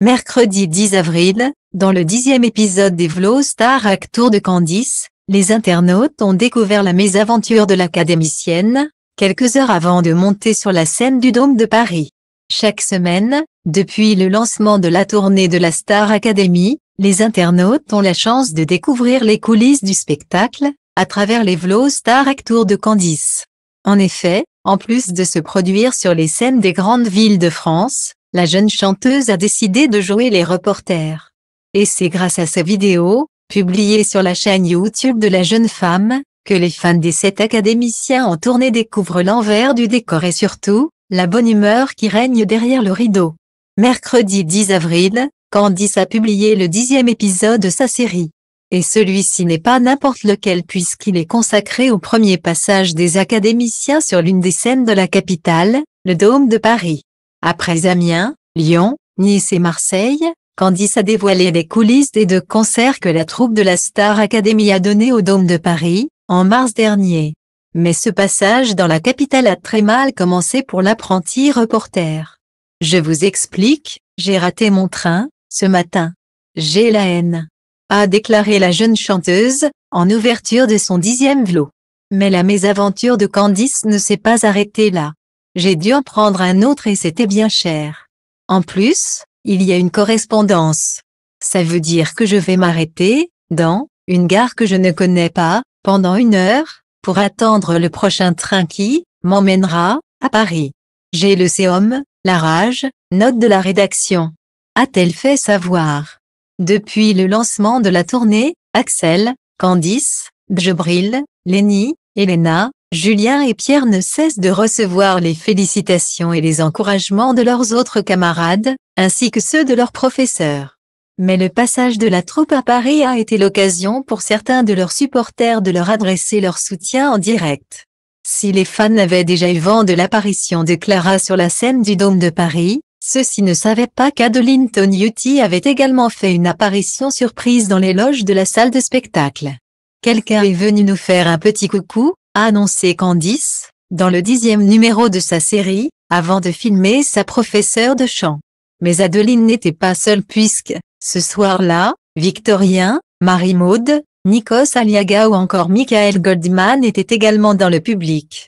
Mercredi 10 avril, dans le dixième épisode des Vlos Star Tour de Candice, les internautes ont découvert la mésaventure de l'académicienne, quelques heures avant de monter sur la scène du Dôme de Paris. Chaque semaine, depuis le lancement de la tournée de la Star Academy, les internautes ont la chance de découvrir les coulisses du spectacle, à travers les Vlos Star Tour de Candice. En effet, en plus de se produire sur les scènes des grandes villes de France, la jeune chanteuse a décidé de jouer les reporters. Et c'est grâce à sa vidéo, publiée sur la chaîne YouTube de la jeune femme, que les fans des sept académiciens en tournée découvrent l'envers du décor et surtout, la bonne humeur qui règne derrière le rideau. Mercredi 10 avril, Candice a publié le dixième épisode de sa série. Et celui-ci n'est pas n'importe lequel puisqu'il est consacré au premier passage des académiciens sur l'une des scènes de la capitale, le Dôme de Paris. Après Amiens, Lyon, Nice et Marseille, Candice a dévoilé les coulisses des deux concerts que la troupe de la Star Academy a donné au Dôme de Paris, en mars dernier. Mais ce passage dans la capitale a très mal commencé pour l'apprenti reporter. Je vous explique, j'ai raté mon train, ce matin. J'ai la haine. A déclaré la jeune chanteuse, en ouverture de son dixième vlog. Mais la mésaventure de Candice ne s'est pas arrêtée là. J'ai dû en prendre un autre et c'était bien cher. En plus, il y a une correspondance. Ça veut dire que je vais m'arrêter, dans, une gare que je ne connais pas, pendant une heure, pour attendre le prochain train qui, m'emmènera, à Paris. J'ai le séum, la rage, note de la rédaction. A-t-elle fait savoir Depuis le lancement de la tournée, Axel, Candice, Djibril, Lenny, Elena, Julien et Pierre ne cessent de recevoir les félicitations et les encouragements de leurs autres camarades, ainsi que ceux de leurs professeurs. Mais le passage de la troupe à Paris a été l'occasion pour certains de leurs supporters de leur adresser leur soutien en direct. Si les fans avaient déjà eu vent de l'apparition de Clara sur la scène du Dôme de Paris, ceux-ci ne savaient pas qu'Adeline Tonyuti avait également fait une apparition surprise dans les loges de la salle de spectacle. Quelqu'un est venu nous faire un petit coucou, a annoncé Candice, dans le dixième numéro de sa série, avant de filmer sa professeure de chant. Mais Adeline n'était pas seule puisque, ce soir-là, Victorien, Marie-Maude, Nikos Aliaga ou encore Michael Goldman étaient également dans le public.